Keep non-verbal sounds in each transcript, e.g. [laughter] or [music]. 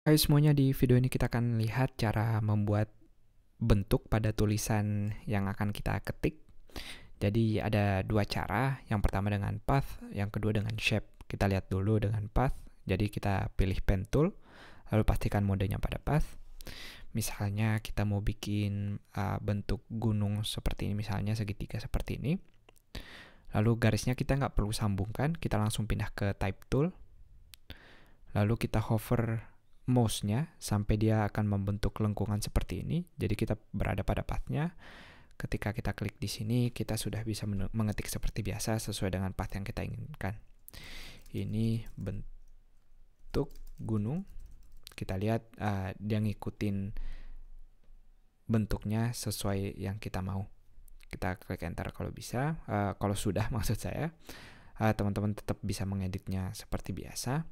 Hai semuanya, di video ini kita akan lihat cara membuat bentuk pada tulisan yang akan kita ketik. Jadi ada dua cara, yang pertama dengan path, yang kedua dengan shape. Kita lihat dulu dengan path, jadi kita pilih pen tool, lalu pastikan modenya pada path. Misalnya kita mau bikin uh, bentuk gunung seperti ini, misalnya segitiga seperti ini. Lalu garisnya kita nggak perlu sambungkan, kita langsung pindah ke type tool. Lalu kita hover mouse-nya sampai dia akan membentuk lengkungan seperti ini. Jadi kita berada pada path-nya. Ketika kita klik di sini, kita sudah bisa mengetik seperti biasa sesuai dengan path yang kita inginkan. Ini bentuk gunung. Kita lihat uh, dia ngikutin bentuknya sesuai yang kita mau. Kita klik enter kalau bisa, uh, kalau sudah [laughs] maksud saya. Eh, teman-teman uh, teman -teman tetap bisa mengeditnya seperti biasa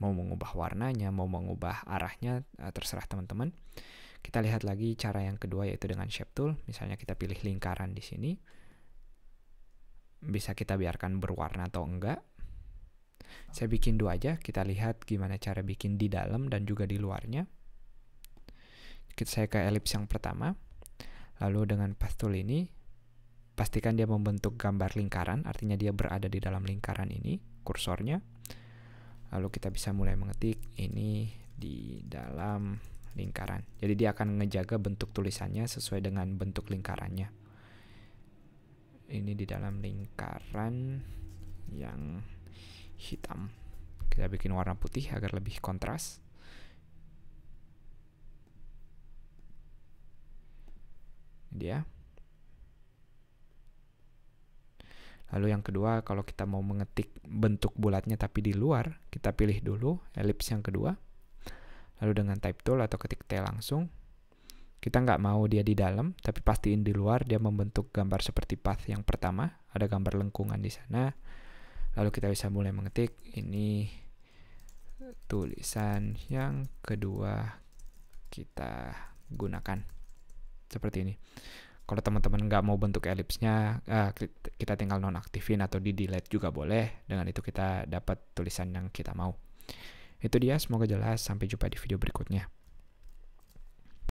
mau mengubah warnanya, mau mengubah arahnya, eh, terserah teman-teman. Kita lihat lagi cara yang kedua yaitu dengan shape tool. Misalnya kita pilih lingkaran di sini. Bisa kita biarkan berwarna atau enggak. Saya bikin dua aja, kita lihat gimana cara bikin di dalam dan juga di luarnya. Saya ke elips yang pertama. Lalu dengan path tool ini, pastikan dia membentuk gambar lingkaran, artinya dia berada di dalam lingkaran ini, kursornya lalu kita bisa mulai mengetik ini di dalam lingkaran. Jadi dia akan ngejaga bentuk tulisannya sesuai dengan bentuk lingkarannya. Ini di dalam lingkaran yang hitam. Kita bikin warna putih agar lebih kontras. dia dia. Lalu yang kedua, kalau kita mau mengetik bentuk bulatnya tapi di luar, kita pilih dulu elips yang kedua. Lalu dengan type tool atau ketik T langsung, kita nggak mau dia di dalam, tapi pastiin di luar dia membentuk gambar seperti path yang pertama, ada gambar lengkungan di sana. Lalu kita bisa mulai mengetik, ini tulisan yang kedua kita gunakan seperti ini. Kalau teman-teman nggak mau bentuk elipsnya, uh, eh, kita tinggal nonaktifin atau di delete juga boleh. Dengan itu kita dapat tulisan yang kita mau. Itu dia, semoga jelas. Sampai jumpa di video berikutnya.